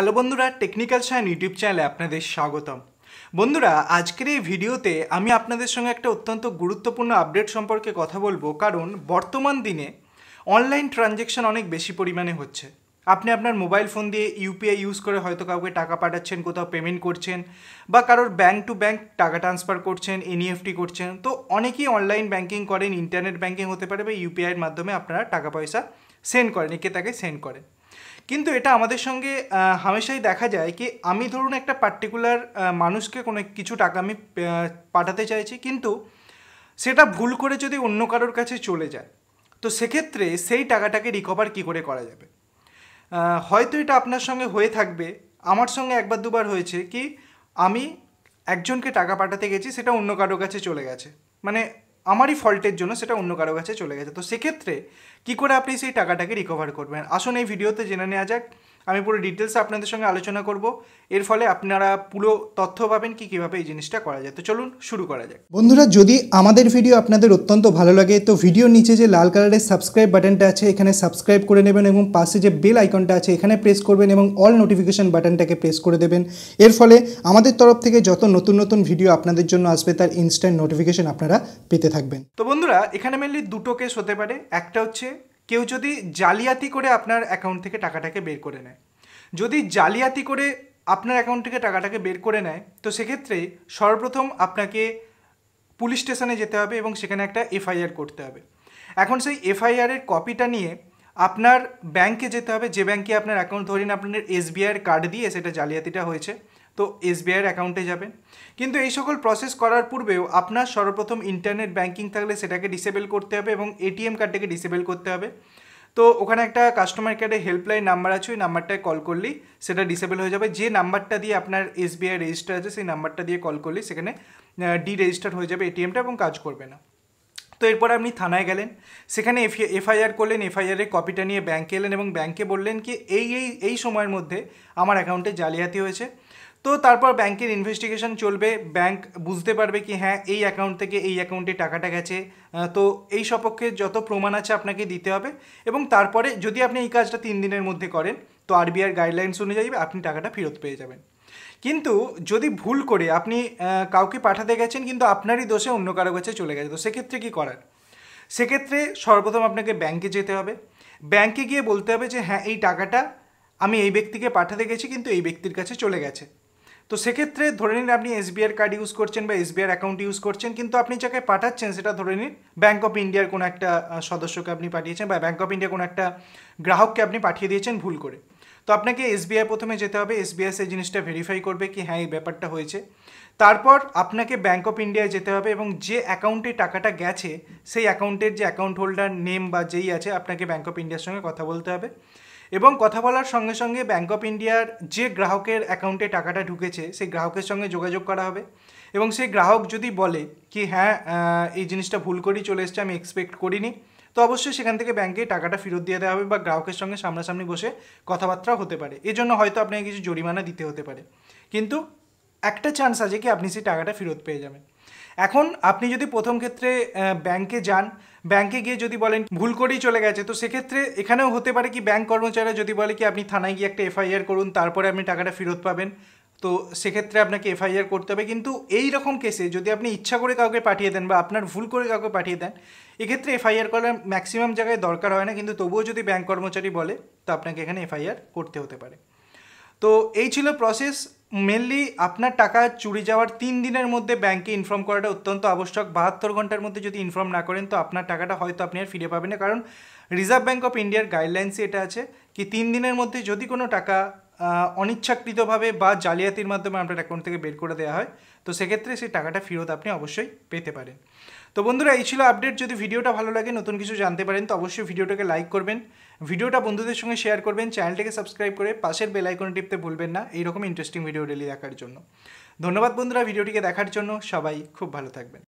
hello বন্ধুরা technical Sayan YouTube চ্যানেলে আপনাদের স্বাগতম বন্ধুরা আজকের এই ভিডিওতে আমি আপনাদের সঙ্গে একটা অত্যন্ত গুরুত্বপূর্ণ আপডেট সম্পর্কে কথা বলবো কারণ বর্তমান দিনে অনলাইন ট্রানজ্যাকশন অনেক বেশি পরিমাণে হচ্ছে আপনি আপনার মোবাইল ফোন দিয়ে ইউপিআই ইউজ করে হয়তো কাউকে টাকা পাঠাচ্ছেন কোথাও পেমেন্ট করছেন বা কারোর ব্যাঙ্ক টু ব্যাঙ্ক টাকা ট্রান্সফার করছেন এনইএফটি e করছেন তো অনেকেই অনলাইন ব্যাঙ্কিং করেন ইন্টারনেট ব্যাঙ্কিং হতে পারে বা ইউপিআইয়ের মাধ্যমে আপনারা টাকা পয়সা সেন্ড করেন একে তাকে সেন্ড করেন কিন্তু এটা আমাদের সঙ্গে হামেশাই দেখা যায় কি আমি ধরুন একটা পার্টিকুলার মানুষকে কোনো কিছু টাকা আমি পাঠাতে চাইছি কিন্তু সেটা ভুল করে যদি অন্য কারোর কাছে চলে যায় তো সেক্ষেত্রে সেই টাকাটাকে রিকভার কি করে করা যাবে হয়তো এটা আপনার সঙ্গে হয়ে থাকবে আমার সঙ্গে একবার দুবার হয়েছে কি আমি একজনকে টাকা পাঠাতে গেছি সেটা অন্য কারোর কাছে চলে গেছে মানে আমারই ফল্টের জন্য সেটা অন্য কারো কাছে চলে গেছে তো সেক্ষেত্রে কী করে আপনি সেই টাকাটাকে রিকভার করবেন আসুন এই ভিডিওতে জেনে নেওয়া যাক আমি পুরো ডিটেলস আপনাদের সঙ্গে আলোচনা করব এর ফলে আপনারা পুরো তথ্য পাবেন কি কিভাবে এই জিনিসটা করা যায় তো চলুন শুরু করা যাক বন্ধুরা যদি আমাদের ভিডিও আপনাদের অত্যন্ত ভালো লাগে তো ভিডিওর নিচে যে লাল কালারের সাবস্ক্রাইব বাটনটা আছে এখানে সাবস্ক্রাইব করে নেবেন এবং পাশে যে বেল আইকনটা আছে এখানে প্রেস করবেন এবং অল নোটিফিকেশন বাটনটাকে প্রেস করে দেবেন এর ফলে আমাদের তরফ থেকে যত নতুন নতুন ভিডিও আপনাদের জন্য আসবে তার ইনস্ট্যান্ট নোটিফিকেশন আপনারা পেতে থাকবেন তো বন্ধুরা এখানে মেনলি দুটো কেস হতে পারে একটা হচ্ছে কেউ যদি জালিয়াতি করে আপনার অ্যাকাউন্ট থেকে টাকাটাকে বের করে নেয় যদি জালিয়াতি করে আপনার অ্যাকাউন্ট থেকে টাকাটাকে বের করে নেয় তো সেক্ষেত্রে সর্বপ্রথম আপনাকে পুলিশ স্টেশনে যেতে হবে এবং সেখানে একটা এফআইআর করতে হবে এখন সেই এফআইআরের কপিটা নিয়ে আপনার ব্যাংকে যেতে হবে যে ব্যাংকে আপনার অ্যাকাউন্ট ধরেন আপনার এসবিআইয়ের কার্ড দিয়ে সেটা জালিয়াতিটা হয়েছে তো এসবিআইয়ের অ্যাকাউন্টে যাবেন কিন্তু এই সকল প্রসেস করার পূর্বেও আপনার সর্বপ্রথম ইন্টারনেট ব্যাঙ্কিং থাকলে সেটাকে ডিসেবল করতে হবে এবং এটিএম কার্ডটাকে ডিসেবল করতে হবে তো ওখানে একটা কাস্টমার কেয়ারের হেল্পলাইন নাম্বার আছে ওই নাম্বারটায় কল করলেই সেটা ডিসেবল হয়ে যাবে যে নাম্বারটা দিয়ে আপনার এসবিআই রেজিস্টার আছে সেই নাম্বারটা দিয়ে কল করলেই সেখানে ডি রেজিস্টার হয়ে যাবে এটিএমটা এবং কাজ করবে না তো এরপর আপনি থানায় গেলেন সেখানে এফ এফআইআর করলেন এফআইআরের কপিটা নিয়ে ব্যাঙ্কে এলেন এবং ব্যাঙ্কে বললেন কি এই এই এই সময়ের মধ্যে আমার অ্যাকাউন্টে জালিয়াতি হয়েছে তো তারপর ব্যাংকের ইনভেস্টিগেশন চলবে ব্যাংক বুঝতে পারবে কি হ্যাঁ এই অ্যাকাউন্ট থেকে এই অ্যাকাউন্টে টাকাটা গেছে তো এই সপক্ষে যত প্রমাণ আছে আপনাকে দিতে হবে এবং তারপরে যদি আপনি এই কাজটা তিন দিনের মধ্যে করেন তো আরবিআর গাইডলাইন্স অনুযায়ী আপনি টাকাটা ফেরত পেয়ে যাবেন কিন্তু যদি ভুল করে আপনি কাউকে পাঠাতে গেছেন কিন্তু আপনারই দোষে অন্য কারো কাছে চলে গেছে তো সেক্ষেত্রে কী করার সেক্ষেত্রে সর্বপ্রথম আপনাকে ব্যাংকে যেতে হবে ব্যাংকে গিয়ে বলতে হবে যে হ্যাঁ এই টাকাটা আমি এই ব্যক্তিকে পাঠাতে গেছি কিন্তু এই ব্যক্তির কাছে চলে গেছে তো সেক্ষেত্রে ধরে নিন আপনি এসবিআর কার্ড ইউজ করছেন বা এসবিআর অ্যাকাউন্ট ইউজ করছেন কিন্তু আপনি যাকে পাঠাচ্ছেন সেটা ধরে নিন ব্যাঙ্ক অফ ইন্ডিয়ার কোনো একটা সদস্যকে আপনি পাঠিয়েছেন বা ব্যাঙ্ক অফ ইন্ডিয়ার কোনো একটা গ্রাহককে আপনি পাঠিয়ে দিয়েছেন ভুল করে তো আপনাকে এসবিআই প্রথমে যেতে হবে এসবিআই সেই জিনিসটা ভেরিফাই করবে কি হ্যাঁ এই ব্যাপারটা হয়েছে তারপর আপনাকে ব্যাঙ্ক অফ ইন্ডিয়ায় যেতে হবে এবং যে অ্যাকাউন্টে টাকাটা গেছে সেই অ্যাকাউন্টের যে অ্যাকাউন্ট হোল্ডার নেম বা যেই আছে আপনাকে ব্যাঙ্ক অফ ইন্ডিয়ার সঙ্গে কথা বলতে হবে এবং কথা বলার সঙ্গে সঙ্গে ব্যাঙ্ক অফ ইন্ডিয়ার যে গ্রাহকের অ্যাকাউন্টে টাকাটা ঢুকেছে সেই গ্রাহকের সঙ্গে যোগাযোগ করা হবে এবং সেই গ্রাহক যদি বলে কি হ্যাঁ এই জিনিসটা ভুল করেই চলে এসছে আমি এক্সপেক্ট করিনি তো অবশ্যই সেখান থেকে ব্যাঙ্কে টাকাটা ফেরত দিয়ে দেওয়া হবে বা গ্রাহকের সঙ্গে সামনাসামনি বসে কথাবার্তাও হতে পারে এজন্য হয়তো আপনাকে কিছু জরিমানা দিতে হতে পারে কিন্তু একটা চান্স আছে কি আপনি সেই টাকাটা ফেরত পেয়ে যাবেন এখন আপনি যদি প্রথম ক্ষেত্রে ব্যাংকে যান ব্যাংকে গিয়ে যদি বলেন ভুল করেই চলে গেছে তো সেক্ষেত্রে এখানেও হতে পারে কি ব্যাংক কর্মচারী যদি বলে কি আপনি থানায় গিয়ে একটা এফআইআর করুন তারপরে আপনি টাকাটা ফেরত পাবেন তো সেক্ষেত্রে আপনাকে এফআইআর করতে হবে কিন্তু এই রকম কেসে যদি আপনি ইচ্ছা করে কাউকে পাঠিয়ে দেন বা আপনার ভুল করে কাউকে পাঠিয়ে দেন এক্ষেত্রে এফআইআর করার ম্যাক্সিমাম জায়গায় দরকার হয় না কিন্তু তবুও যদি ব্যাংক কর্মচারী বলে তো আপনাকে এখানে এফআইআর করতে হতে পারে তো এই ছিল প্রসেস মেনলি আপনার টাকা চুরি যাওয়ার তিন দিনের মধ্যে ব্যাংকে ইনফর্ম করাটা অত্যন্ত আবশ্যক বাহাত্তর ঘন্টার মধ্যে যদি ইনফর্ম না করেন তো আপনার টাকাটা হয়তো আপনি আর ফিরে পাবেন না কারণ রিজার্ভ ব্যাঙ্ক অফ ইন্ডিয়ার গাইডলাইন্সে এটা আছে কি তিন দিনের মধ্যে যদি কোনো টাকা অনিচ্ছাকৃতভাবে বা জালিয়াতির মাধ্যমে আপনার অ্যাকাউন্ট থেকে বের করে দেওয়া হয় তো সেক্ষেত্রে সেই টাকাটা ফেরত আপনি অবশ্যই পেতে পারেন তো বন্ধুরা এই ছিল আপডেট যদি ভিডিওটা ভালো লাগে নতুন কিছু জানতে পারেন তো অবশ্যই ভিডিওটাকে লাইক করবেন ভিডিওটা বন্ধুদের সঙ্গে শেয়ার করবেন চ্যানেলটাকে সাবস্ক্রাইব করে পাশের বেল টিপতে ভুলবেন না এইরকম ইন্টারেস্টিং ভিডিও ডেলি দেখার জন্য ধন্যবাদ বন্ধুরা ভিডিওটিকে দেখার জন্য সবাই খুব ভালো থাকবেন